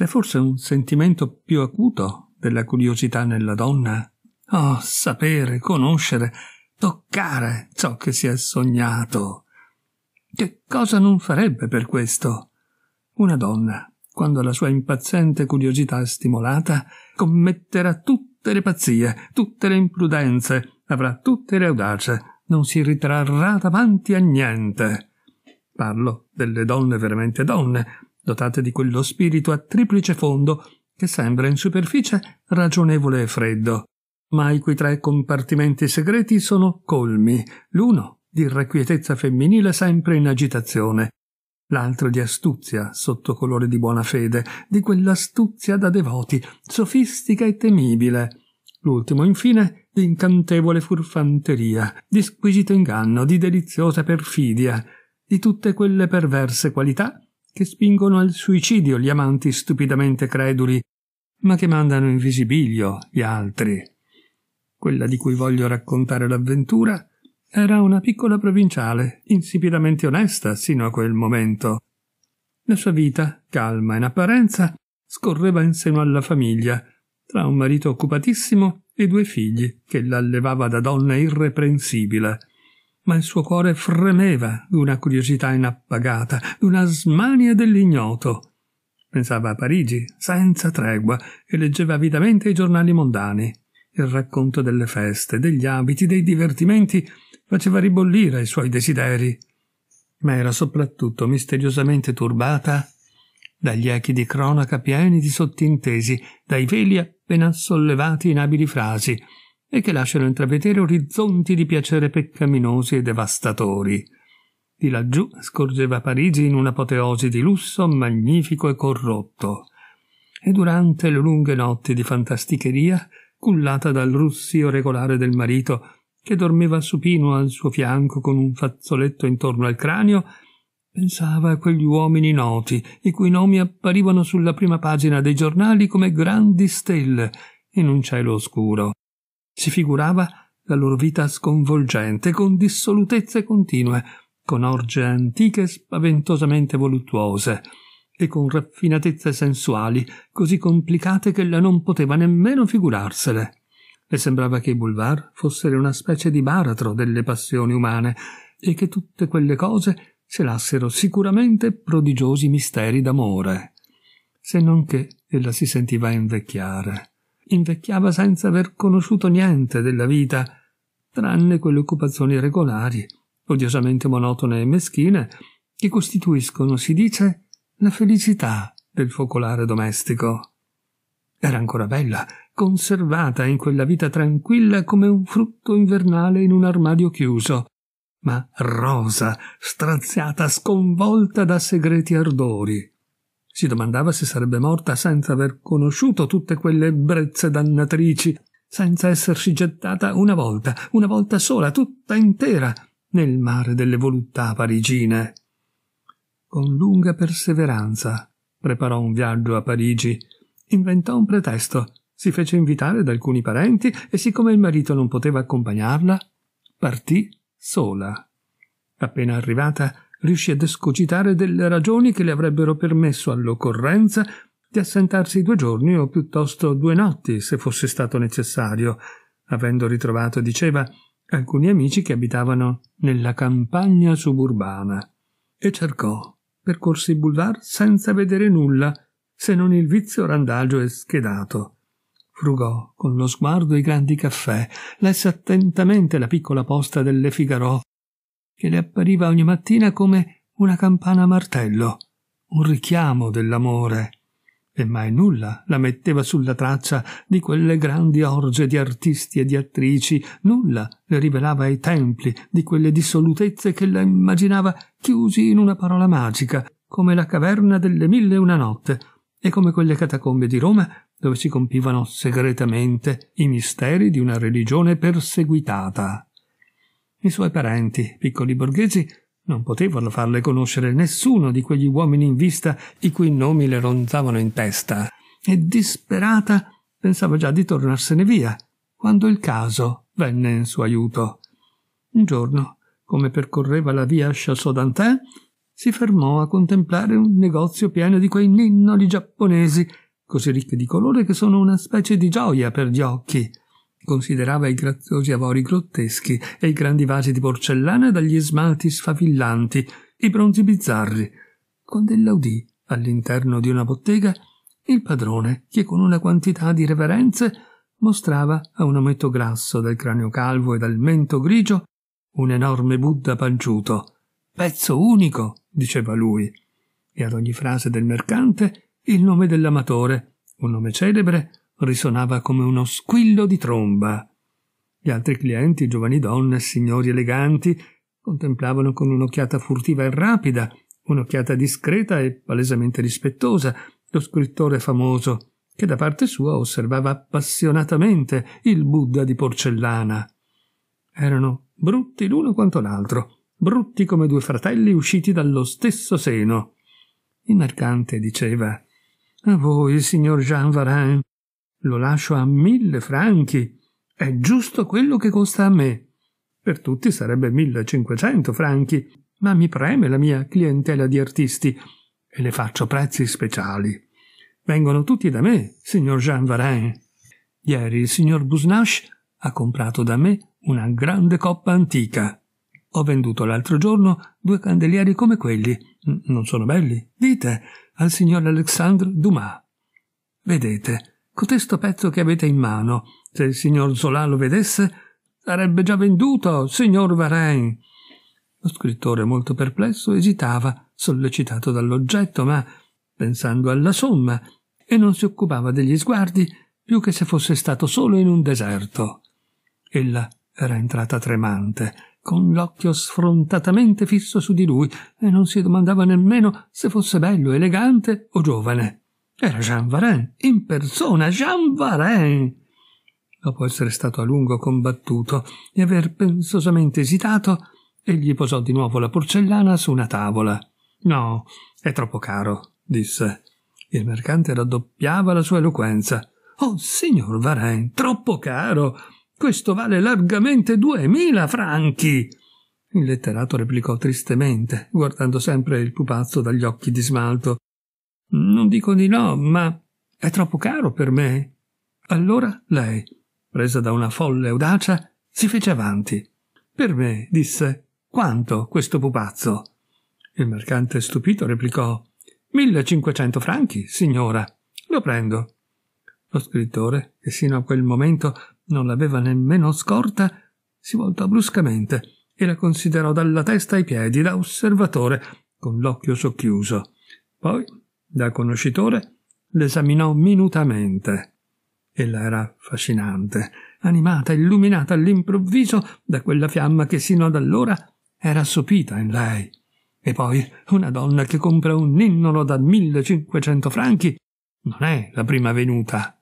C'è forse un sentimento più acuto della curiosità nella donna? Oh, sapere, conoscere, toccare ciò che si è sognato. Che cosa non farebbe per questo? Una donna, quando la sua impaziente curiosità è stimolata, commetterà tutte le pazzie, tutte le imprudenze, avrà tutte le audace, non si ritrarrà davanti a niente. Parlo delle donne veramente donne, dotate di quello spirito a triplice fondo che sembra in superficie ragionevole e freddo, ma i cui tre compartimenti segreti sono colmi, l'uno di irrequietezza femminile sempre in agitazione, l'altro di astuzia sotto colore di buona fede, di quell'astuzia da devoti, sofistica e temibile, l'ultimo infine di incantevole furfanteria, di squisito inganno, di deliziosa perfidia, di tutte quelle perverse qualità che spingono al suicidio gli amanti stupidamente creduli, ma che mandano in visibilio gli altri. Quella di cui voglio raccontare l'avventura era una piccola provinciale, insipidamente onesta sino a quel momento. La sua vita, calma in apparenza, scorreva in seno alla famiglia, tra un marito occupatissimo e due figli che l'allevava da donna irreprensibile ma il suo cuore fremeva d'una curiosità inappagata, d'una smania dell'ignoto. Pensava a Parigi, senza tregua, e leggeva avidamente i giornali mondani. Il racconto delle feste, degli abiti, dei divertimenti faceva ribollire i suoi desideri. Ma era soprattutto misteriosamente turbata dagli echi di cronaca pieni di sottintesi, dai veli appena sollevati in abili frasi, e che lasciano intravedere orizzonti di piacere peccaminosi e devastatori. Di laggiù scorgeva Parigi in un'apoteosi di lusso magnifico e corrotto. E durante le lunghe notti di fantasticheria, cullata dal russio regolare del marito, che dormiva supino al suo fianco con un fazzoletto intorno al cranio, pensava a quegli uomini noti, i cui nomi apparivano sulla prima pagina dei giornali come grandi stelle in un cielo oscuro si figurava la loro vita sconvolgente, con dissolutezze continue, con orge antiche spaventosamente voluttuose e con raffinatezze sensuali così complicate che la non poteva nemmeno figurarsele. Le sembrava che i boulevard fossero una specie di baratro delle passioni umane e che tutte quelle cose celassero sicuramente prodigiosi misteri d'amore. Se non che ella si sentiva invecchiare invecchiava senza aver conosciuto niente della vita, tranne quelle occupazioni regolari, odiosamente monotone e meschine, che costituiscono, si dice, la felicità del focolare domestico. Era ancora bella, conservata in quella vita tranquilla come un frutto invernale in un armadio chiuso, ma rosa, straziata, sconvolta da segreti ardori. Si domandava se sarebbe morta senza aver conosciuto tutte quelle ebbrezze dannatrici, senza essersi gettata una volta, una volta sola, tutta intera, nel mare delle voluttà parigine. Con lunga perseveranza preparò un viaggio a Parigi, inventò un pretesto, si fece invitare da alcuni parenti e siccome il marito non poteva accompagnarla, partì sola. Appena arrivata, riuscì ad escogitare delle ragioni che le avrebbero permesso all'occorrenza di assentarsi due giorni o piuttosto due notti, se fosse stato necessario, avendo ritrovato, diceva, alcuni amici che abitavano nella campagna suburbana. E cercò, percorse i boulevard senza vedere nulla, se non il vizio randagio e schedato. Frugò con lo sguardo i grandi caffè, lesse attentamente la piccola posta delle Figaro che le appariva ogni mattina come una campana a martello, un richiamo dell'amore, e mai nulla la metteva sulla traccia di quelle grandi orge di artisti e di attrici, nulla le rivelava ai templi di quelle dissolutezze che la immaginava chiusi in una parola magica, come la caverna delle mille e una notte, e come quelle catacombe di Roma dove si compivano segretamente i misteri di una religione perseguitata. I suoi parenti, piccoli borghesi, non potevano farle conoscere nessuno di quegli uomini in vista i cui nomi le ronzavano in testa, e disperata pensava già di tornarsene via, quando il caso venne in suo aiuto. Un giorno, come percorreva la via Chasseau-Dantin, si fermò a contemplare un negozio pieno di quei ninnoli giapponesi, così ricchi di colore che sono una specie di gioia per gli occhi considerava i graziosi avori grotteschi e i grandi vasi di porcellana dagli smalti sfavillanti, i bronzi bizzarri, quando ella udì, all'interno di una bottega, il padrone che con una quantità di reverenze mostrava a un ometto grasso dal cranio calvo e dal mento grigio un enorme Buddha panciuto. Pezzo unico, diceva lui, e ad ogni frase del mercante il nome dell'amatore, un nome celebre risonava come uno squillo di tromba. Gli altri clienti, giovani donne, signori eleganti, contemplavano con un'occhiata furtiva e rapida, un'occhiata discreta e palesemente rispettosa, lo scrittore famoso, che da parte sua osservava appassionatamente il Buddha di porcellana. Erano brutti l'uno quanto l'altro, brutti come due fratelli usciti dallo stesso seno. Il mercante diceva A voi, signor Jean Varin, lo lascio a mille franchi. È giusto quello che costa a me. Per tutti sarebbe 1500 franchi, ma mi preme la mia clientela di artisti e le faccio prezzi speciali. Vengono tutti da me, signor Jean Varin. Ieri il signor Busnache ha comprato da me una grande coppa antica. Ho venduto l'altro giorno due candelieri come quelli. Non sono belli? Dite al signor Alexandre Dumas. Vedete, Cotesto pezzo che avete in mano, se il signor Zola lo vedesse, sarebbe già venduto, signor Varin. Lo scrittore, molto perplesso, esitava, sollecitato dall'oggetto, ma pensando alla somma, e non si occupava degli sguardi più che se fosse stato solo in un deserto. Ella era entrata tremante, con l'occhio sfrontatamente fisso su di lui, e non si domandava nemmeno se fosse bello, elegante o giovane. Era Jean Varin, in persona Jean Varin! Dopo essere stato a lungo combattuto e aver pensosamente esitato, egli posò di nuovo la porcellana su una tavola. No, è troppo caro, disse. Il mercante raddoppiava la sua eloquenza. Oh, signor Varin, troppo caro! Questo vale largamente duemila franchi! Il letterato replicò tristemente, guardando sempre il pupazzo dagli occhi di smalto. Non dico di no, ma è troppo caro per me. Allora lei, presa da una folle audacia, si fece avanti. Per me, disse, quanto questo pupazzo? Il mercante stupito replicò 1500 franchi, signora. Lo prendo. Lo scrittore, che sino a quel momento non l'aveva nemmeno scorta, si voltò bruscamente e la considerò dalla testa ai piedi da osservatore con l'occhio socchiuso. Poi da conoscitore l'esaminò minutamente. Ella era affascinante, animata, illuminata all'improvviso da quella fiamma che sino ad allora era sopita in lei. E poi una donna che compra un ninnolo da 1500 franchi non è la prima venuta.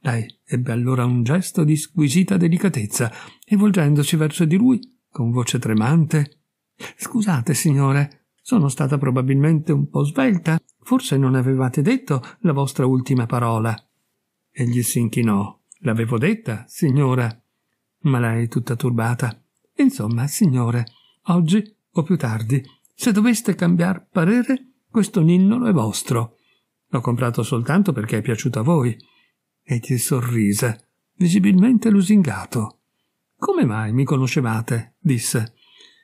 Lei ebbe allora un gesto di squisita delicatezza e volgendosi verso di lui, con voce tremante, Scusate, signore, sono stata probabilmente un po' svelta Forse non avevate detto la vostra ultima parola. Egli si inchinò. L'avevo detta, signora. Ma lei tutta turbata. Insomma, signore, oggi o più tardi, se doveste cambiar parere, questo ninnolo è vostro. L'ho comprato soltanto perché è piaciuto a voi. E Egli sorrise, visibilmente lusingato. Come mai mi conoscevate? disse.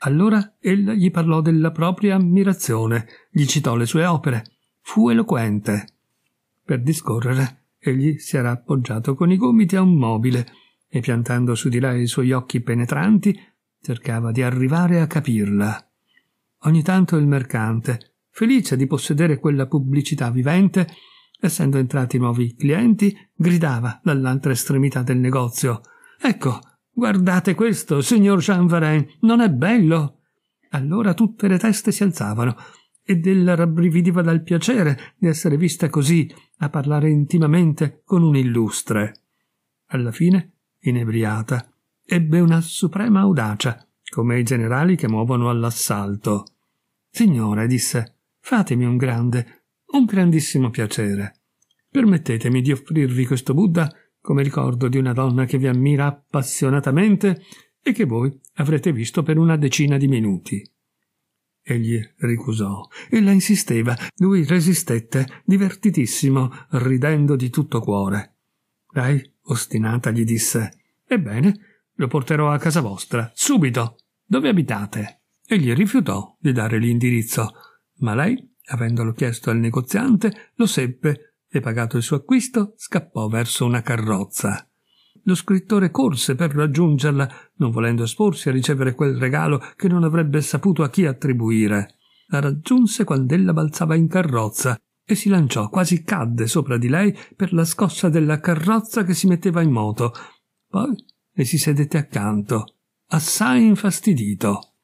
Allora ella gli parlò della propria ammirazione, gli citò le sue opere, fu eloquente. Per discorrere, egli si era appoggiato con i gomiti a un mobile e piantando su di lei i suoi occhi penetranti, cercava di arrivare a capirla. Ogni tanto il mercante, felice di possedere quella pubblicità vivente, essendo entrati nuovi clienti, gridava dall'altra estremità del negozio. Ecco, guardate questo, signor Jean Varin, non è bello? Allora tutte le teste si alzavano ed ella rabbrividiva dal piacere di essere vista così a parlare intimamente con un illustre. Alla fine, inebriata, ebbe una suprema audacia, come i generali che muovono all'assalto. Signore, disse, fatemi un grande, un grandissimo piacere. Permettetemi di offrirvi questo Buddha come ricordo di una donna che vi ammira appassionatamente e che voi avrete visto per una decina di minuti. Egli ricusò. Ella insisteva, lui resistette, divertitissimo, ridendo di tutto cuore. Lei, ostinata, gli disse Ebbene, lo porterò a casa vostra, subito. Dove abitate? Egli rifiutò di dare l'indirizzo, ma lei, avendolo chiesto al negoziante, lo seppe e pagato il suo acquisto, scappò verso una carrozza. Lo scrittore corse per raggiungerla, non volendo esporsi a ricevere quel regalo che non avrebbe saputo a chi attribuire. La raggiunse quando ella balzava in carrozza e si lanciò, quasi cadde sopra di lei per la scossa della carrozza che si metteva in moto. Poi le si sedette accanto, assai infastidito.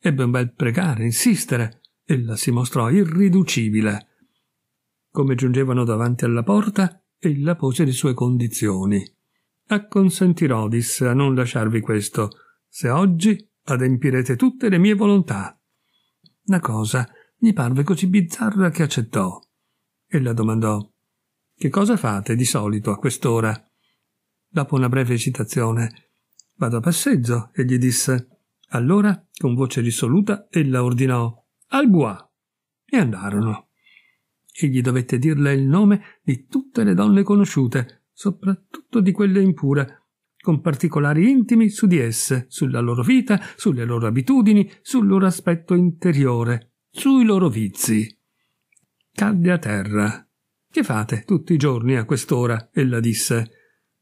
Ebbe un bel pregare, insistere. Ella si mostrò irriducibile. Come giungevano davanti alla porta, ella pose le sue condizioni. Acconsentirò, disse, a non lasciarvi questo, se oggi adempirete tutte le mie volontà. La cosa gli parve così bizzarra che accettò. Ella domandò Che cosa fate di solito a quest'ora? Dopo una breve esitazione Vado a passeggio, egli disse. Allora, con voce risoluta, ella ordinò Al bois. E andarono. Egli dovette dirle il nome di tutte le donne conosciute, soprattutto di quelle impure, con particolari intimi su di esse, sulla loro vita, sulle loro abitudini, sul loro aspetto interiore, sui loro vizi. Cadde a terra. Che fate tutti i giorni a quest'ora? ella disse.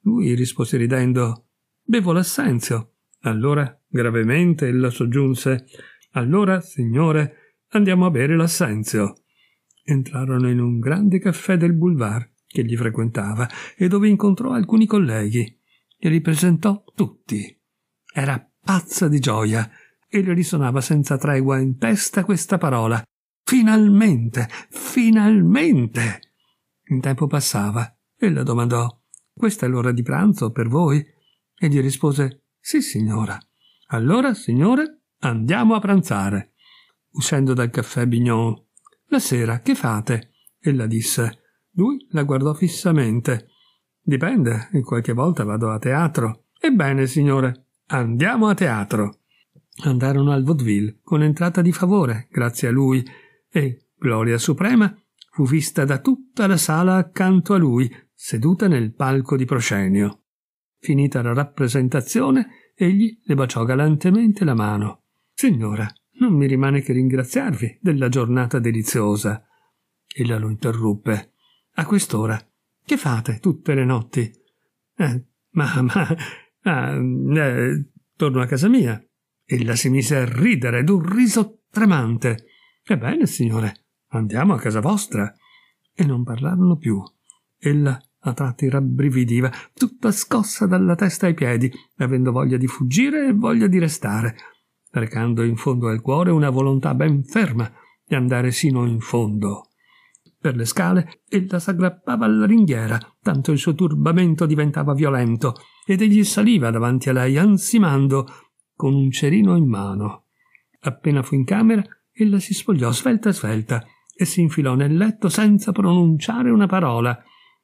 Lui rispose ridendo Bevo l'assenzio. Allora, gravemente, ella soggiunse Allora, signore, andiamo a bere l'assenzio. Entrarono in un grande caffè del boulevard che gli frequentava e dove incontrò alcuni colleghi li ripresentò tutti. Era pazza di gioia e le risuonava senza tregua in testa questa parola. Finalmente, finalmente! Il tempo passava. e la domandò: Questa è l'ora di pranzo per voi? E gli rispose: Sì, signora. Allora, signore, andiamo a pranzare. Uscendo dal caffè Bignon. La sera, che fate? Ella disse: lui la guardò fissamente. Dipende, qualche volta vado a teatro. Ebbene, signore, andiamo a teatro. Andarono al vaudeville con entrata di favore, grazie a lui, e Gloria Suprema fu vista da tutta la sala accanto a lui, seduta nel palco di proscenio. Finita la rappresentazione, egli le baciò galantemente la mano. Signora, non mi rimane che ringraziarvi della giornata deliziosa. Ella lo interruppe. A quest'ora? Che fate tutte le notti? Eh, ma, ma, ah, eh, torno a casa mia. Ella si mise a ridere d'un riso tremante. Ebbene, signore, andiamo a casa vostra. E non parlarono più. Ella a tratti rabbrividiva, tutta scossa dalla testa ai piedi, avendo voglia di fuggire e voglia di restare, recando in fondo al cuore una volontà ben ferma di andare sino in fondo per le scale, ella s'aggrappava alla ringhiera, tanto il suo turbamento diventava violento, ed egli saliva davanti a lei, ansimando, con un cerino in mano. Appena fu in camera, ella si spogliò svelta svelta e si infilò nel letto senza pronunciare una parola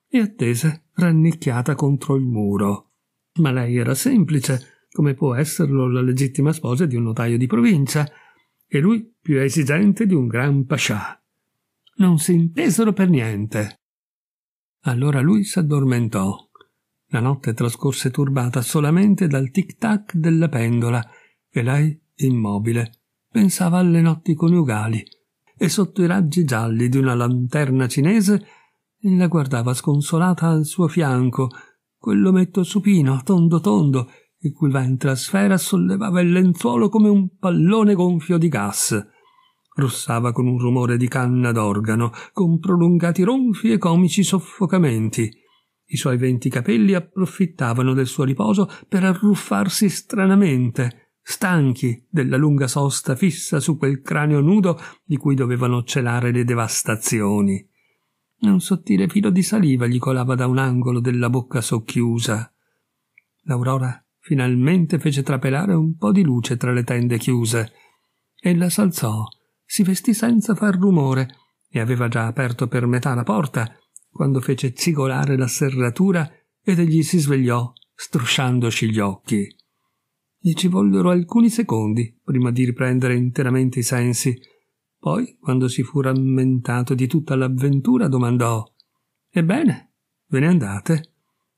e attese rannicchiata contro il muro. Ma lei era semplice, come può esserlo la legittima sposa di un notaio di provincia, e lui più esigente di un gran pascià. Non si intesero per niente. Allora lui s'addormentò. La notte trascorse turbata solamente dal tic-tac della pendola e lei, immobile, pensava alle notti coniugali e sotto i raggi gialli di una lanterna cinese la guardava sconsolata al suo fianco, quell'ometto supino, tondo tondo, il cui ventre a sfera sollevava il lenzuolo come un pallone gonfio di gas russava con un rumore di canna d'organo, con prolungati ronfi e comici soffocamenti. I suoi venti capelli approfittavano del suo riposo per arruffarsi stranamente, stanchi della lunga sosta fissa su quel cranio nudo di cui dovevano celare le devastazioni. Un sottile filo di saliva gli colava da un angolo della bocca socchiusa. L'aurora finalmente fece trapelare un po' di luce tra le tende chiuse. Ella s'alzò si vestì senza far rumore e aveva già aperto per metà la porta quando fece zigolare la serratura ed egli si svegliò strusciandoci gli occhi. Gli ci vollero alcuni secondi prima di riprendere interamente i sensi. Poi, quando si fu rammentato di tutta l'avventura, domandò Ebbene, ve ne andate?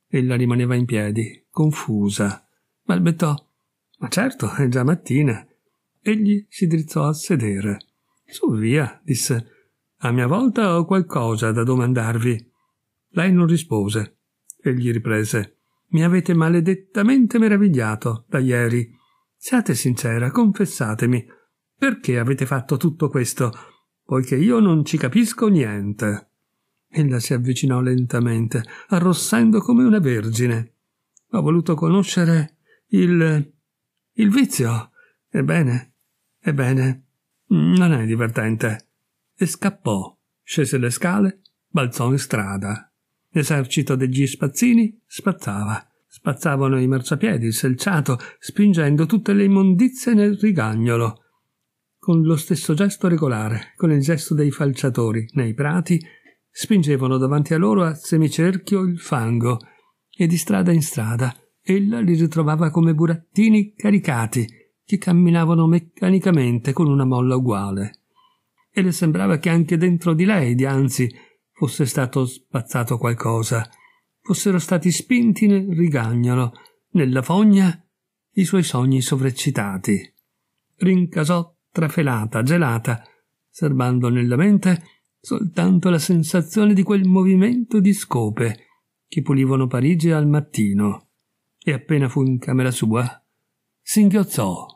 Ella rimaneva in piedi, confusa. Balbettò Ma certo, è già mattina. Egli si drizzò a sedere. Su via, disse. A mia volta ho qualcosa da domandarvi. Lei non rispose. Egli riprese. Mi avete maledettamente meravigliato da ieri. Siate sincera, confessatemi. Perché avete fatto tutto questo? Poiché io non ci capisco niente. Ella si avvicinò lentamente, arrossendo come una vergine. Ho voluto conoscere il. il vizio. Ebbene, ebbene, Mm, non è divertente. E scappò, scese le scale, balzò in strada. L'esercito degli spazzini spazzava. Spazzavano i marciapiedi, il selciato, spingendo tutte le immondizie nel rigagnolo. Con lo stesso gesto regolare, con il gesto dei falciatori, nei prati, spingevano davanti a loro a semicerchio il fango, e di strada in strada ella li ritrovava come burattini caricati, che camminavano meccanicamente con una molla uguale. E le sembrava che anche dentro di lei, dianzi, fosse stato spazzato qualcosa, fossero stati spinti nel rigagnolo, nella fogna, i suoi sogni sovreccitati. Rincasò trafelata, gelata, serbando nella mente soltanto la sensazione di quel movimento di scope che pulivano Parigi al mattino. E appena fu in camera sua, singhiozzò.